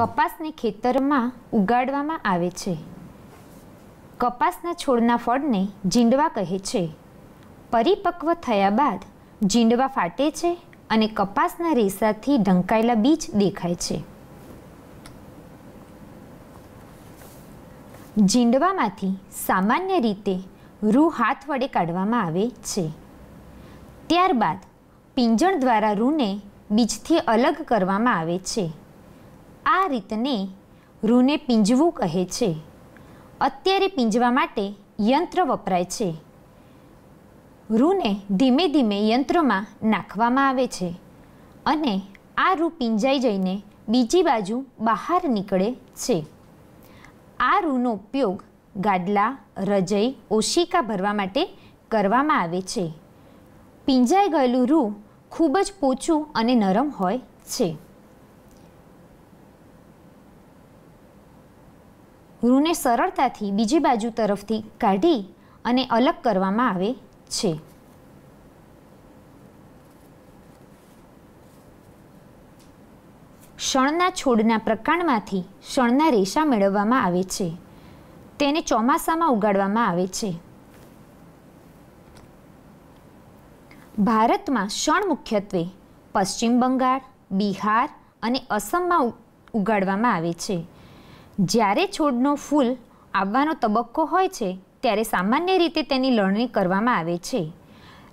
કપાસને ખેતરમાં ઉગાડવામાં આવે છે કપાસના છોડના ફળને જીંડવા કહે છે પરિપક્વ થયા બાદ જીંડવા ફાટે છે અને કપાસના રેસાથી ઢંકાયેલા બીજ દેખાય છે જીંડવામાંથી સામાન્ય રીતે રૂ હાથ વડે કાઢવામાં આવે છે ત્યારબાદ પિંજણ દ્વારા રૂને બીજથી અલગ કરવામાં આવે છે આ રીતને રૂને પીંજવું કહે છે અત્યારે પીંજવા માટે યંત્ર વપરાય છે રૂને ધીમે ધીમે યંત્રમાં નાખવામાં આવે છે અને આ રૂ પીંજાઈ જઈને બીજી બાજુ બહાર નીકળે છે આ રૂનો ઉપયોગ ગાડલા રજઈ ઓશિકા ભરવા માટે કરવામાં આવે છે પીંજાઈ ગયેલું રૂ ખૂબ જ પોચું અને નરમ હોય છે રૂને સરળતાથી બીજી બાજુ તરફથી કાઢી અને અલગ કરવામાં આવે છે શણના છોડના પ્રકાંડમાંથી શણના રેશા મેળવવામાં આવે છે તેને ચોમાસામાં ઉગાડવામાં આવે છે ભારતમાં શણ મુખ્યત્વે પશ્ચિમ બંગાળ બિહાર અને અસમમાં ઉગાડવામાં આવે છે જ્યારે છોડનો ફૂલ આવવાનો તબક્કો હોય છે ત્યારે સામાન્ય રીતે તેની લણણી કરવામાં આવે છે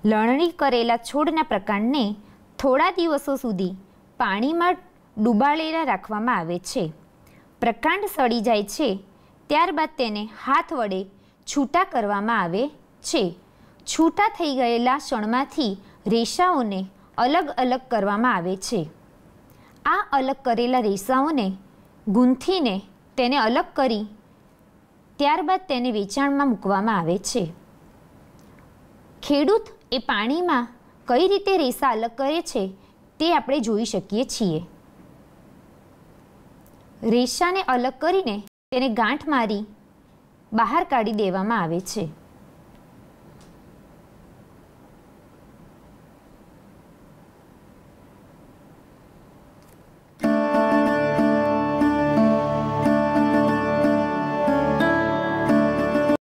લણણી કરેલા છોડના પ્રકારને થોડા દિવસો સુધી પાણીમાં ડૂબાડેલા રાખવામાં આવે છે પ્રકાંડ સડી જાય છે ત્યારબાદ તેને હાથ વડે છૂટા કરવામાં આવે છે છૂટા થઈ ગયેલા ક્ષણમાંથી રેસાઓને અલગ અલગ કરવામાં આવે છે આ અલગ કરેલા રેસાઓને ગૂંથીને તેને અલગ કરી ત્યારબાદ તેને વેચાણમાં મૂકવામાં આવે છે ખેડૂત એ પાણીમાં કઈ રીતે રેસા અલગ કરે છે તે આપણે જોઈ શકીએ છીએ રેસાને અલગ કરીને તેને ગાંઠ મારી બહાર કાઢી દેવામાં આવે છે